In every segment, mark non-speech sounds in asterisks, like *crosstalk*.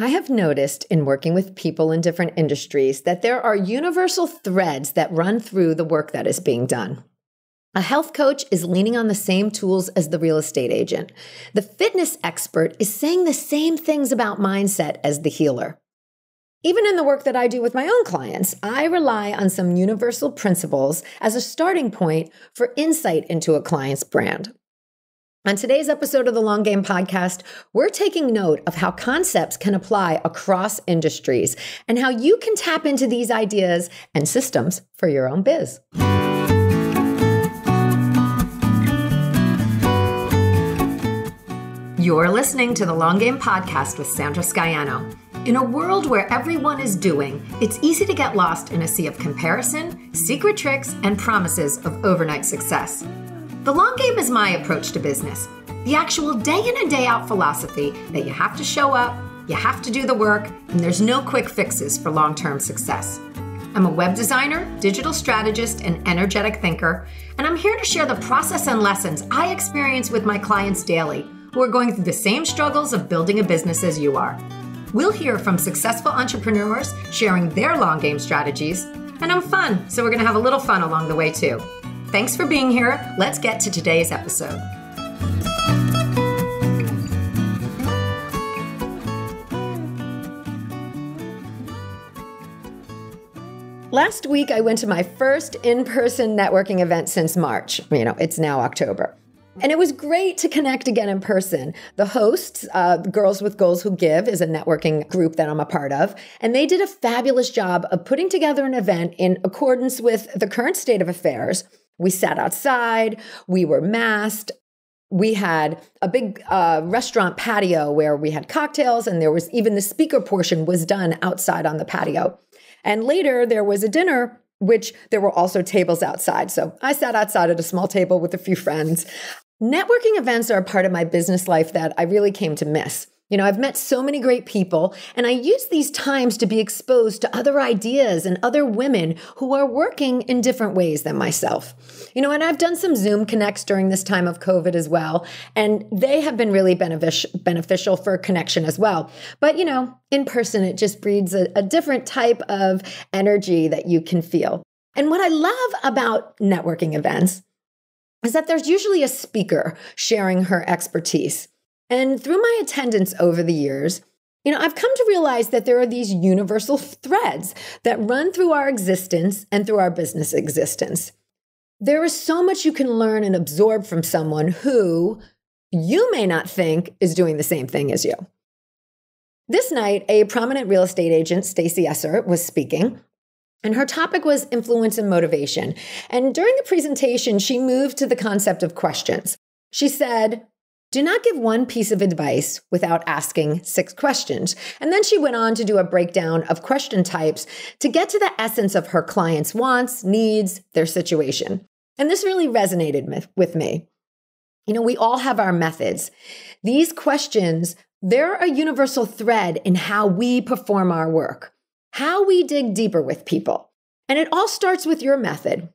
I have noticed in working with people in different industries that there are universal threads that run through the work that is being done. A health coach is leaning on the same tools as the real estate agent. The fitness expert is saying the same things about mindset as the healer. Even in the work that I do with my own clients, I rely on some universal principles as a starting point for insight into a client's brand. On today's episode of the Long Game Podcast, we're taking note of how concepts can apply across industries and how you can tap into these ideas and systems for your own biz. You're listening to the Long Game Podcast with Sandra Scaiano. In a world where everyone is doing, it's easy to get lost in a sea of comparison, secret tricks, and promises of overnight success. The long game is my approach to business. The actual day in and day out philosophy that you have to show up, you have to do the work, and there's no quick fixes for long term success. I'm a web designer, digital strategist, and energetic thinker, and I'm here to share the process and lessons I experience with my clients daily who are going through the same struggles of building a business as you are. We'll hear from successful entrepreneurs sharing their long game strategies, and I'm fun, so we're gonna have a little fun along the way too. Thanks for being here. Let's get to today's episode. Last week, I went to my first in person networking event since March. You know, it's now October. And it was great to connect again in person. The hosts, uh, Girls with Goals Who Give, is a networking group that I'm a part of. And they did a fabulous job of putting together an event in accordance with the current state of affairs we sat outside, we were masked. We had a big uh, restaurant patio where we had cocktails, and there was even the speaker portion was done outside on the patio. And later there was a dinner, which there were also tables outside. So I sat outside at a small table with a few friends. Networking events are a part of my business life that I really came to miss. You know, I've met so many great people, and I use these times to be exposed to other ideas and other women who are working in different ways than myself. You know, and I've done some Zoom connects during this time of COVID as well, and they have been really benefic- beneficial for connection as well. But, you know, in person, it just breeds a, a different type of energy that you can feel. And what I love about networking events is that there's usually a speaker sharing her expertise. And through my attendance over the years, you know, I've come to realize that there are these universal threads that run through our existence and through our business existence. There is so much you can learn and absorb from someone who you may not think is doing the same thing as you. This night, a prominent real estate agent, Stacy Esser, was speaking, and her topic was influence and motivation. And during the presentation, she moved to the concept of questions. She said, do not give one piece of advice without asking six questions. And then she went on to do a breakdown of question types to get to the essence of her clients' wants, needs, their situation. And this really resonated with me. You know, we all have our methods. These questions, they're a universal thread in how we perform our work, how we dig deeper with people. And it all starts with your method.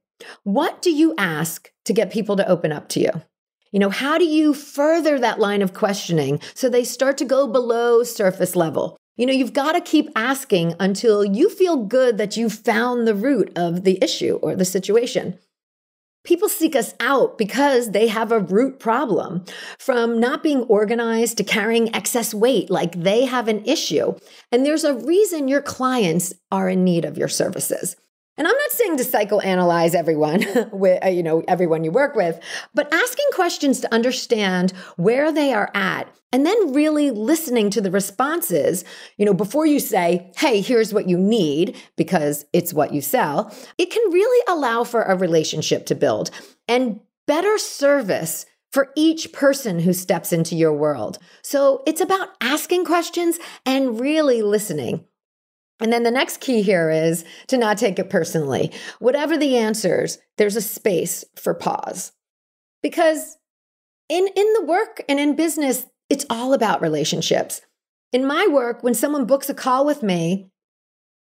What do you ask to get people to open up to you? You know, how do you further that line of questioning so they start to go below surface level? You know, you've got to keep asking until you feel good that you found the root of the issue or the situation. People seek us out because they have a root problem. From not being organized to carrying excess weight, like they have an issue. And there's a reason your clients are in need of your services. And I'm not saying to psychoanalyze everyone, *laughs* with, uh, you know, everyone you work with, but asking questions to understand where they are at and then really listening to the responses, you know, before you say, hey, here's what you need because it's what you sell, it can really allow for a relationship to build and better service for each person who steps into your world. So it's about asking questions and really listening. And then the next key here is to not take it personally. Whatever the answers, there's a space for pause. Because in, in the work and in business, it's all about relationships. In my work, when someone books a call with me,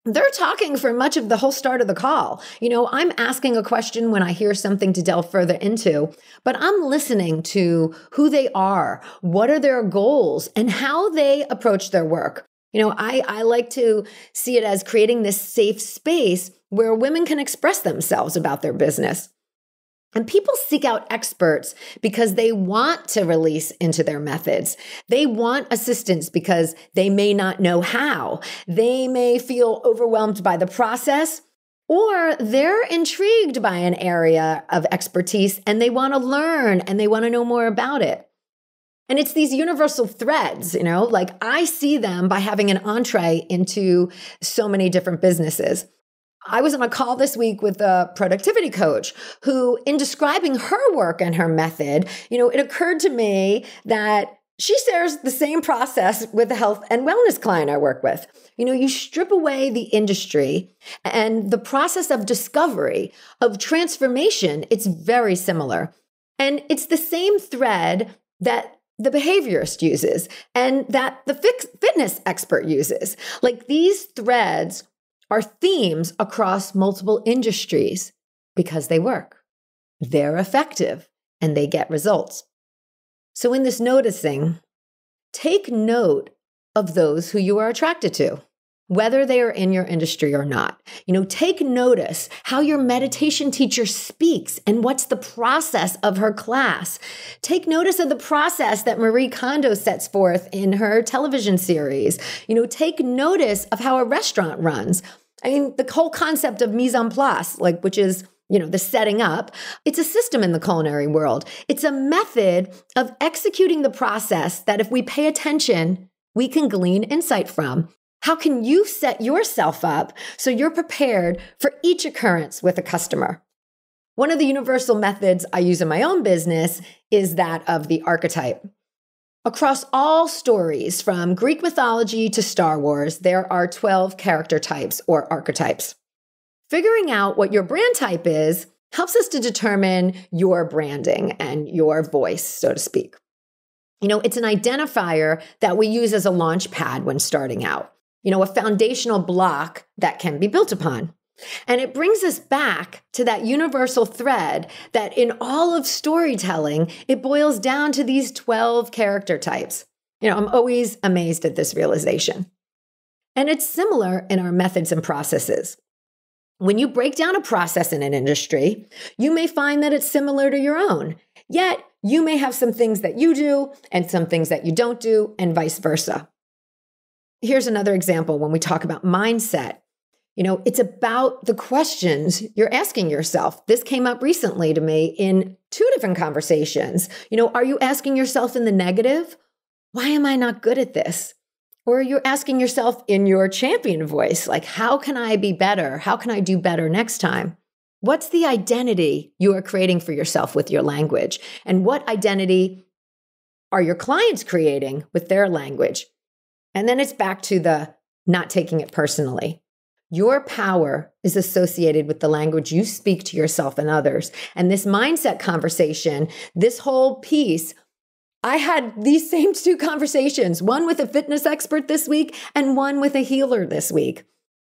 they're talking for much of the whole start of the call. You know, I'm asking a question when I hear something to delve further into, but I'm listening to who they are, what are their goals, and how they approach their work. You know, I, I like to see it as creating this safe space where women can express themselves about their business. And people seek out experts because they want to release into their methods. They want assistance because they may not know how. They may feel overwhelmed by the process, or they're intrigued by an area of expertise and they want to learn and they want to know more about it. And it's these universal threads, you know, like I see them by having an entree into so many different businesses. I was on a call this week with a productivity coach who, in describing her work and her method, you know, it occurred to me that she shares the same process with the health and wellness client I work with. You know, you strip away the industry and the process of discovery, of transformation, it's very similar. And it's the same thread that the behaviorist uses and that the fix- fitness expert uses. Like these threads are themes across multiple industries because they work, they're effective, and they get results. So, in this noticing, take note of those who you are attracted to whether they are in your industry or not. You know, take notice how your meditation teacher speaks and what's the process of her class. Take notice of the process that Marie Kondo sets forth in her television series. You know, take notice of how a restaurant runs. I mean, the whole concept of mise en place, like which is you know, the setting up. It's a system in the culinary world. It's a method of executing the process that if we pay attention, we can glean insight from. How can you set yourself up so you're prepared for each occurrence with a customer? One of the universal methods I use in my own business is that of the archetype. Across all stories, from Greek mythology to Star Wars, there are 12 character types or archetypes. Figuring out what your brand type is helps us to determine your branding and your voice, so to speak. You know, it's an identifier that we use as a launch pad when starting out you know, a foundational block that can be built upon. And it brings us back to that universal thread that in all of storytelling, it boils down to these 12 character types. You know, I'm always amazed at this realization. And it's similar in our methods and processes. When you break down a process in an industry, you may find that it's similar to your own. Yet, you may have some things that you do and some things that you don't do, and vice versa here's another example when we talk about mindset. You know, it's about the questions you're asking yourself. This came up recently to me in two different conversations. You know, are you asking yourself in the negative, why am I not good at this? Or you're asking yourself in your champion voice, like, how can I be better? How can I do better next time? What's the identity you are creating for yourself with your language? And what identity are your clients creating with their language? And then it's back to the not taking it personally. Your power is associated with the language you speak to yourself and others. And this mindset conversation, this whole piece, I had these *laughs* same two conversations one with a fitness expert this week and one with a healer this week.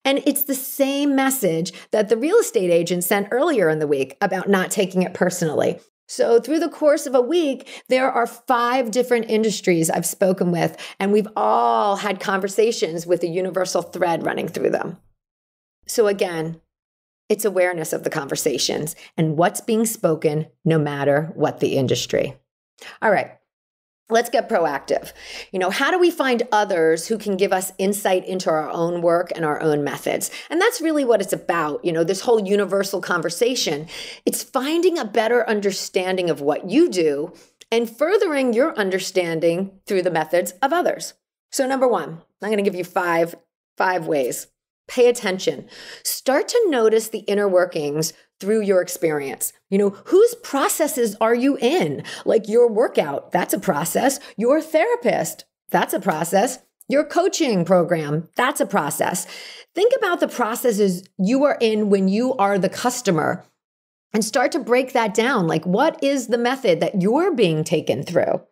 And it's the same message that the real estate agent sent earlier in the week about not taking it personally. So, through the course of a week, there are five different industries I've spoken with, and we've all had conversations with a universal thread running through them. So, again, it's awareness of the conversations and what's being spoken, no matter what the industry. All right, Let's get proactive. You know, how do we find others who can give us insight into our own work and our own methods? And that's really what it's about. You know, this whole universal conversation. It's finding a better understanding of what you do and furthering your understanding through the methods of others. So number 1, I'm going to give you 5 5 ways Pay attention. Start to notice the inner workings through your experience. You know, whose processes are you in? Like your workout, that's a process. Your therapist, that's a process. Your coaching program, that's a process. Think about the processes you are in when you are the customer and start to break that down. Like, what is the method that you're being taken through?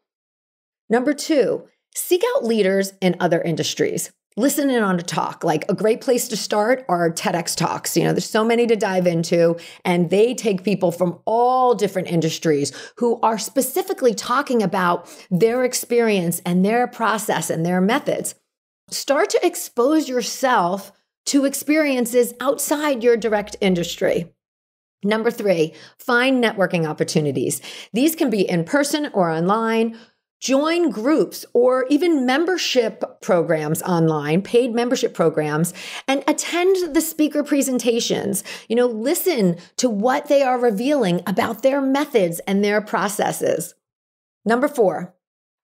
Number two, seek out leaders in other industries listen in on a talk. Like a great place to start are TEDx talks. You know, there's so many to dive into, and they take people from all different industries who are specifically talking about their experience and their process and their methods. Start to expose yourself to experiences outside your direct industry. Number three, find networking opportunities. These can be in person or online join groups or even membership programs online, paid membership programs, and attend the speaker presentations. You know, listen to what they are revealing about their methods and their processes. Number four,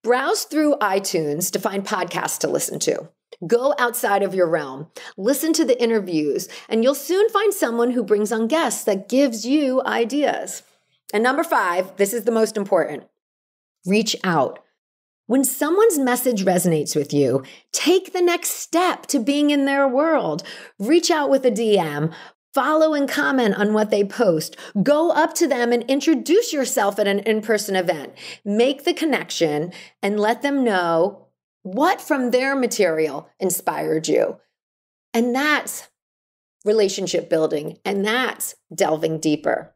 browse through iTunes to find podcasts to listen to. Go outside of your realm, listen to the interviews, and you'll soon find someone who brings on guests that gives you ideas. And number five, this is the most important reach out. When someone's message resonates with you, take the next step to being in their world. Reach out with a DM, follow and comment on what they post, go up to them and introduce yourself at an in person event. Make the connection and let them know what from their material inspired you. And that's relationship building, and that's delving deeper.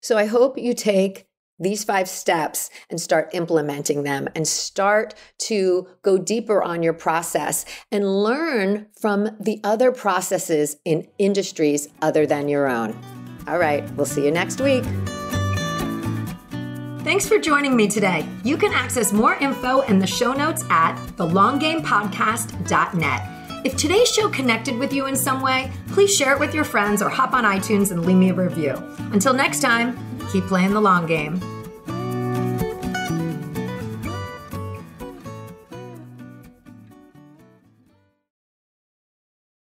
So I hope you take these five steps and start implementing them and start to go deeper on your process and learn from the other processes in industries other than your own. All right, we'll see you next week. Thanks for joining me today. You can access more info and in the show notes at thelonggamepodcast.net. If today's show connected with you in some way, please share it with your friends or hop on iTunes and leave me a review. Until next time, Keep playing the long game.